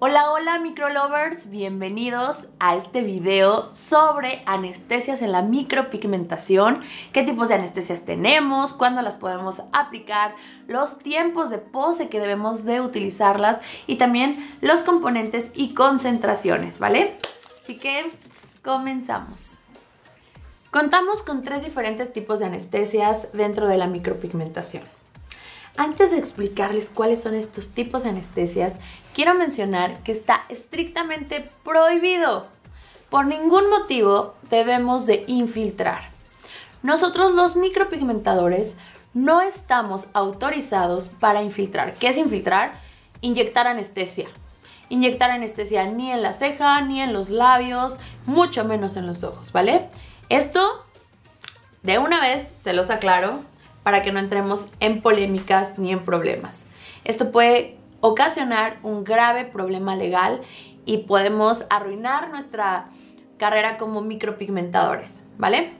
Hola, hola microlovers, bienvenidos a este video sobre anestesias en la micropigmentación, qué tipos de anestesias tenemos, cuándo las podemos aplicar, los tiempos de pose que debemos de utilizarlas y también los componentes y concentraciones, ¿vale? Así que comenzamos. Contamos con tres diferentes tipos de anestesias dentro de la micropigmentación. Antes de explicarles cuáles son estos tipos de anestesias, quiero mencionar que está estrictamente prohibido. Por ningún motivo debemos de infiltrar. Nosotros los micropigmentadores no estamos autorizados para infiltrar. ¿Qué es infiltrar? Inyectar anestesia. Inyectar anestesia ni en la ceja, ni en los labios, mucho menos en los ojos, ¿vale? Esto, de una vez, se los aclaro, para que no entremos en polémicas ni en problemas. Esto puede ocasionar un grave problema legal y podemos arruinar nuestra carrera como micropigmentadores, ¿vale?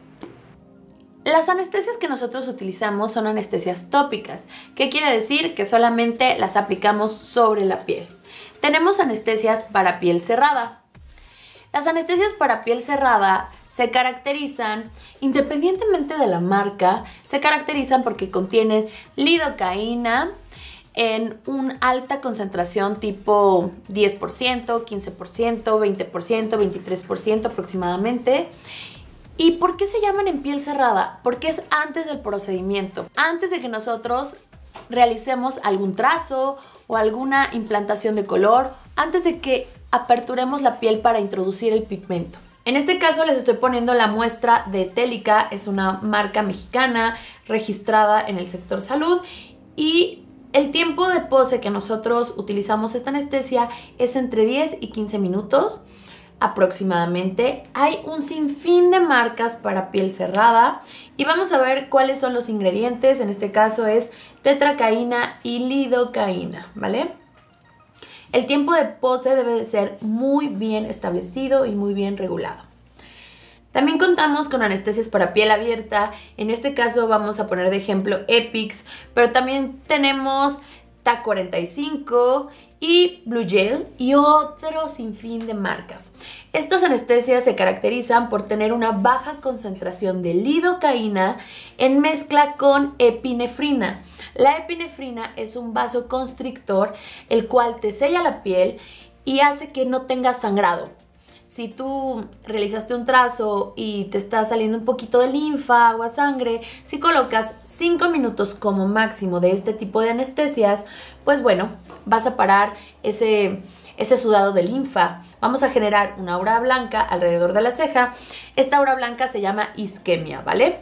Las anestesias que nosotros utilizamos son anestesias tópicas, que quiere decir que solamente las aplicamos sobre la piel. Tenemos anestesias para piel cerrada, las anestesias para piel cerrada se caracterizan, independientemente de la marca, se caracterizan porque contienen lidocaína en una alta concentración tipo 10%, 15%, 20%, 23% aproximadamente. ¿Y por qué se llaman en piel cerrada? Porque es antes del procedimiento, antes de que nosotros realicemos algún trazo o alguna implantación de color, antes de que aperturemos la piel para introducir el pigmento. En este caso les estoy poniendo la muestra de Télica, es una marca mexicana registrada en el sector salud y el tiempo de pose que nosotros utilizamos esta anestesia es entre 10 y 15 minutos aproximadamente. Hay un sinfín de marcas para piel cerrada y vamos a ver cuáles son los ingredientes. En este caso es tetracaína y lidocaína, ¿vale? El tiempo de pose debe de ser muy bien establecido y muy bien regulado. También contamos con anestesias para piel abierta, en este caso vamos a poner de ejemplo Epix, pero también tenemos ta 45 y Blue Gel y otro sinfín de marcas. Estas anestesias se caracterizan por tener una baja concentración de lidocaína en mezcla con epinefrina. La epinefrina es un constrictor el cual te sella la piel y hace que no tengas sangrado. Si tú realizaste un trazo y te está saliendo un poquito de linfa, agua, sangre, si colocas 5 minutos como máximo de este tipo de anestesias, pues bueno, vas a parar ese, ese sudado de linfa. Vamos a generar una aura blanca alrededor de la ceja. Esta aura blanca se llama isquemia, ¿vale?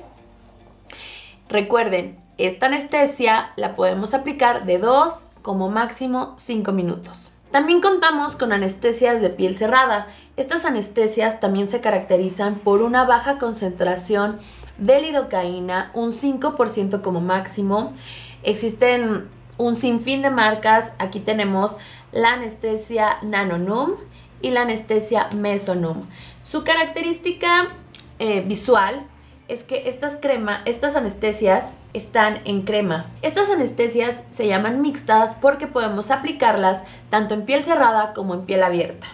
Recuerden, esta anestesia la podemos aplicar de 2 como máximo 5 minutos. También contamos con anestesias de piel cerrada. Estas anestesias también se caracterizan por una baja concentración de lidocaína, un 5% como máximo. Existen un sinfín de marcas. Aquí tenemos la anestesia Nanonum y la anestesia Mesonum. Su característica eh, visual es que estas crema, estas anestesias están en crema. Estas anestesias se llaman mixtas porque podemos aplicarlas tanto en piel cerrada como en piel abierta.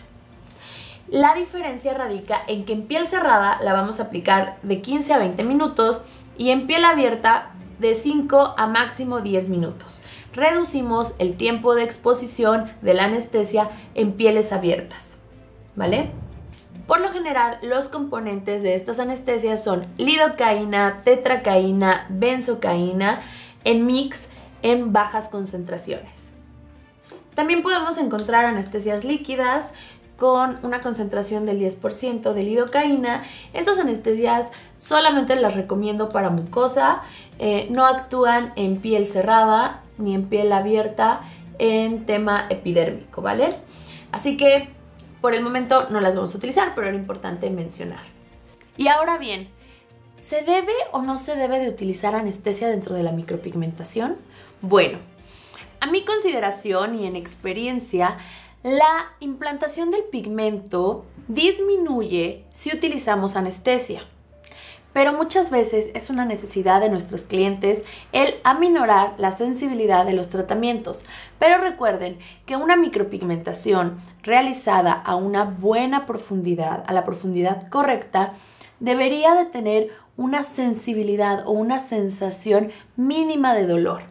La diferencia radica en que en piel cerrada la vamos a aplicar de 15 a 20 minutos y en piel abierta de 5 a máximo 10 minutos reducimos el tiempo de exposición de la anestesia en pieles abiertas. ¿Vale? Por lo general, los componentes de estas anestesias son lidocaína, tetracaína, benzocaína en mix en bajas concentraciones. También podemos encontrar anestesias líquidas con una concentración del 10% de lidocaína. Estas anestesias solamente las recomiendo para mucosa, eh, no actúan en piel cerrada ni en piel abierta en tema epidérmico, ¿vale? Así que por el momento no las vamos a utilizar, pero era importante mencionar. Y ahora bien, ¿se debe o no se debe de utilizar anestesia dentro de la micropigmentación? Bueno, a mi consideración y en experiencia, la implantación del pigmento disminuye si utilizamos anestesia pero muchas veces es una necesidad de nuestros clientes el aminorar la sensibilidad de los tratamientos. Pero recuerden que una micropigmentación realizada a una buena profundidad, a la profundidad correcta, debería de tener una sensibilidad o una sensación mínima de dolor.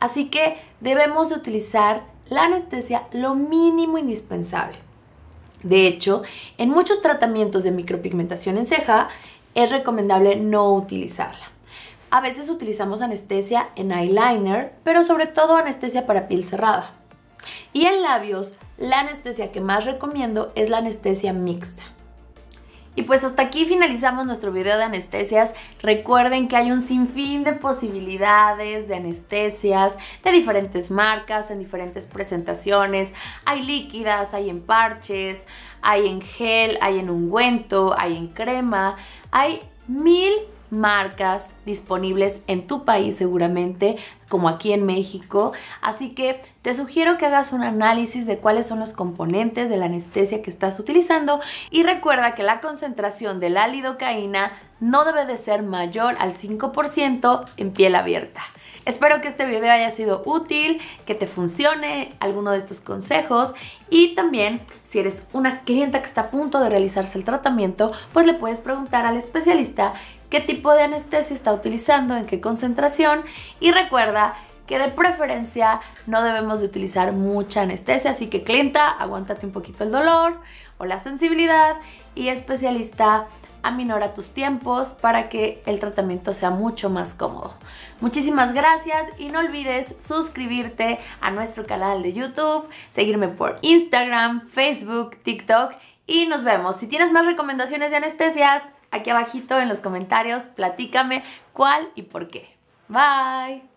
Así que debemos de utilizar la anestesia lo mínimo indispensable. De hecho, en muchos tratamientos de micropigmentación en ceja, es recomendable no utilizarla. A veces utilizamos anestesia en eyeliner, pero sobre todo anestesia para piel cerrada. Y en labios, la anestesia que más recomiendo es la anestesia mixta. Y pues hasta aquí finalizamos nuestro video de anestesias. Recuerden que hay un sinfín de posibilidades de anestesias de diferentes marcas, en diferentes presentaciones. Hay líquidas, hay en parches, hay en gel, hay en ungüento, hay en crema, hay mil marcas disponibles en tu país seguramente, como aquí en México. Así que te sugiero que hagas un análisis de cuáles son los componentes de la anestesia que estás utilizando y recuerda que la concentración de la lidocaína no debe de ser mayor al 5% en piel abierta. Espero que este video haya sido útil, que te funcione alguno de estos consejos y también si eres una clienta que está a punto de realizarse el tratamiento, pues le puedes preguntar al especialista qué tipo de anestesia está utilizando, en qué concentración y recuerda que de preferencia no debemos de utilizar mucha anestesia, así que clienta, aguántate un poquito el dolor o la sensibilidad y especialista aminora tus tiempos para que el tratamiento sea mucho más cómodo. Muchísimas gracias y no olvides suscribirte a nuestro canal de YouTube, seguirme por Instagram, Facebook, TikTok y nos vemos. Si tienes más recomendaciones de anestesias, aquí abajito en los comentarios, platícame cuál y por qué. Bye.